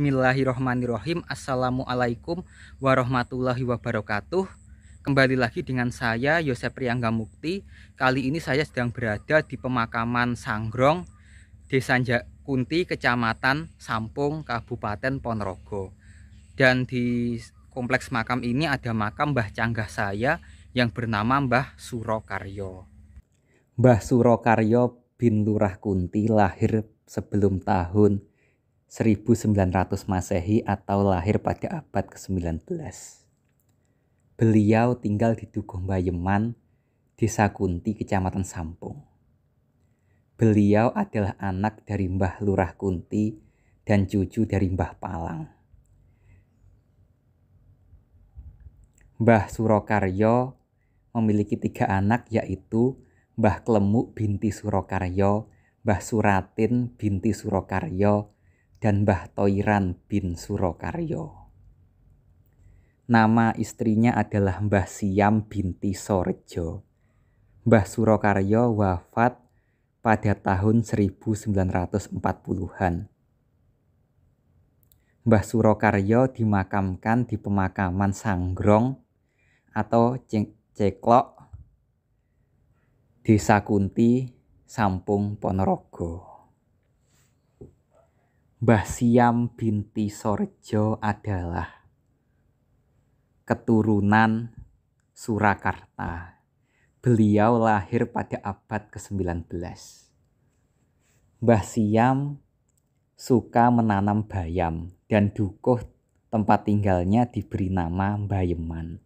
Bismillahirrohmanirrohim Assalamualaikum warahmatullahi wabarakatuh Kembali lagi dengan saya Yosep Priangga Mukti Kali ini saya sedang berada di pemakaman Sanggrong Desa Kunti, Kecamatan Sampung, Kabupaten Ponorogo Dan di kompleks makam ini ada makam Mbah Canggah saya Yang bernama Mbah Surokaryo Mbah Surokaryo bin Lurah Kunti lahir sebelum tahun 1900 Masehi atau lahir pada abad ke-19. Beliau tinggal di Dukuh Bayeman, Desa Kunti, Kecamatan Sampung. Beliau adalah anak dari Mbah Lurah Kunti dan cucu dari Mbah Palang. Mbah Surokaryo memiliki tiga anak yaitu Mbah Klemuk binti Surokaryo, Mbah Suratin binti Surokaryo, dan Mbah Toiran bin Surokaryo. Nama istrinya adalah Mbah Siam binti Sorejo. Mbah Surokaryo wafat pada tahun 1940-an. Mbah Surokaryo dimakamkan di pemakaman Sanggrong atau Ceklok Desa Kunti, Sampung Ponorogo. Mbah Siam binti Sorejo adalah keturunan Surakarta. Beliau lahir pada abad ke-19. Mbah Siam suka menanam bayam dan dukuh tempat tinggalnya diberi nama Bayeman.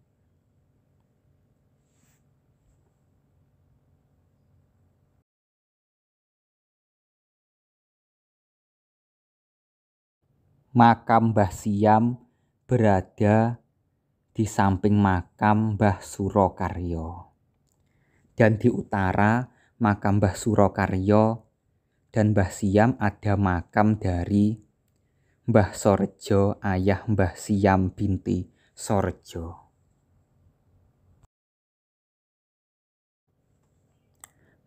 makam Mbah Siam berada di samping makam Mbah Surokaryo. Dan di utara makam Mbah Surokaryo dan Mbah Siam ada makam dari Mbah Sorjo ayah Mbah Siam binti Sorjo.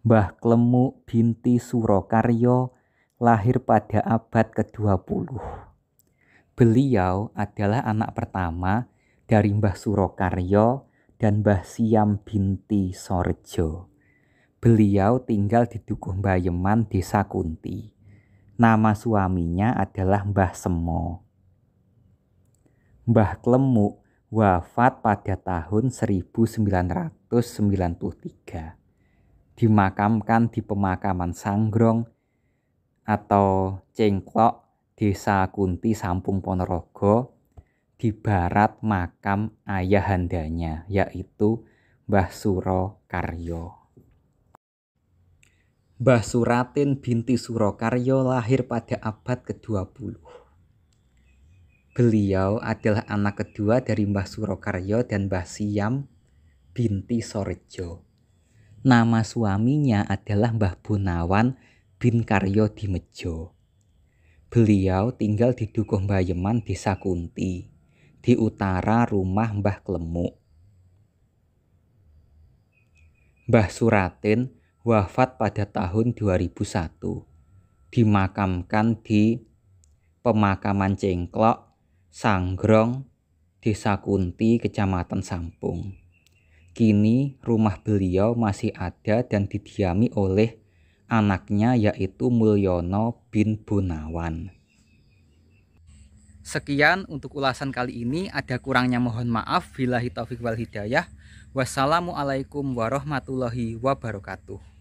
Mbah Klemuk binti Surokaryo lahir pada abad ke-20. Beliau adalah anak pertama dari Mbah Surokaryo dan Mbah Siam binti Sorjo. Beliau tinggal di Dukuh Bayeman, Desa Kunti. Nama suaminya adalah Mbah Semo. Mbah Klemuk wafat pada tahun 1993. Dimakamkan di pemakaman Sanggrong atau Cengklok Desa Kunti Sampung Ponorogo di barat makam ayahandanya yaitu Mbah Suro Karyo. Mbah Suratin binti Surokaryo lahir pada abad ke-20. Beliau adalah anak kedua dari Mbah Surokaryo dan Mbah Siam binti Sorejo. Nama suaminya adalah Mbah Bunawan bin Karyo Dimejo. Beliau tinggal di Dukuh Bayeman, Desa Kunti, di utara rumah Mbah Klemuk. Mbah Suratin wafat pada tahun 2001, dimakamkan di pemakaman Cengklok, Sanggrong, Desa Kunti, Kecamatan Sampung. Kini rumah beliau masih ada dan didiami oleh anaknya yaitu Mulyono bin Bunawan. Sekian untuk ulasan kali ini. Ada kurangnya mohon maaf. Bila taufik wal hidayah. Wassalamualaikum warahmatullahi wabarakatuh.